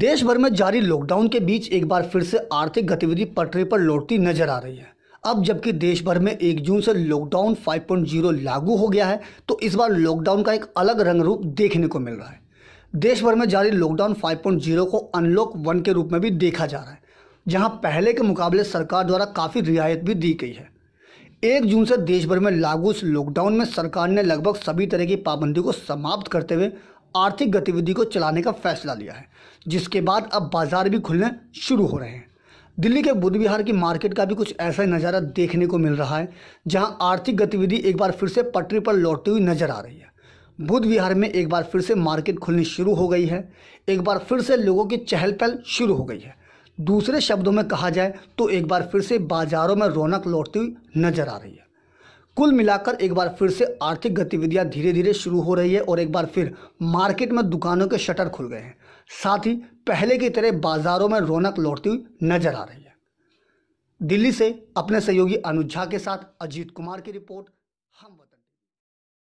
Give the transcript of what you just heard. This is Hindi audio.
देश भर में जारी लॉकडाउन के बीच एक बार फिर से आर्थिक गतिविधि पटरी पर लौटती नजर आ रही है अब जबकि देश भर में 1 जून से लॉकडाउन 5.0 लागू हो गया है तो इस बार लॉकडाउन का एक अलग रंग रूप देखने को मिल रहा है देश भर में जारी लॉकडाउन 5.0 को अनलॉक वन के रूप में भी देखा जा रहा है जहां पहले के मुकाबले सरकार द्वारा काफ़ी रियायत भी दी गई है एक जून से देश भर में लागू इस लॉकडाउन में सरकार ने लगभग सभी तरह की पाबंदी को समाप्त करते हुए आर्थिक गतिविधि को चलाने का फैसला लिया है जिसके बाद अब बाजार भी खुलने शुरू हो रहे हैं दिल्ली के बुद्ध विहार की मार्केट का भी कुछ ऐसा ही नज़ारा देखने को मिल रहा है जहां आर्थिक गतिविधि एक बार फिर से पटरी पर लौटती हुई नजर आ रही है बुद्ध विहार में एक बार फिर से मार्केट खुलनी शुरू हो गई है एक बार फिर से लोगों की चहल पहल शुरू हो गई है दूसरे शब्दों में कहा जाए तो एक बार फिर से बाज़ारों में रौनक लौटती हुई नजर आ रही है कुल मिलाकर एक बार फिर से आर्थिक गतिविधियां धीरे धीरे शुरू हो रही है और एक बार फिर मार्केट में दुकानों के शटर खुल गए हैं साथ ही पहले की तरह बाजारों में रौनक लौटती हुई नजर आ रही है दिल्ली से अपने सहयोगी अनुज झा के साथ अजीत कुमार की रिपोर्ट हम बता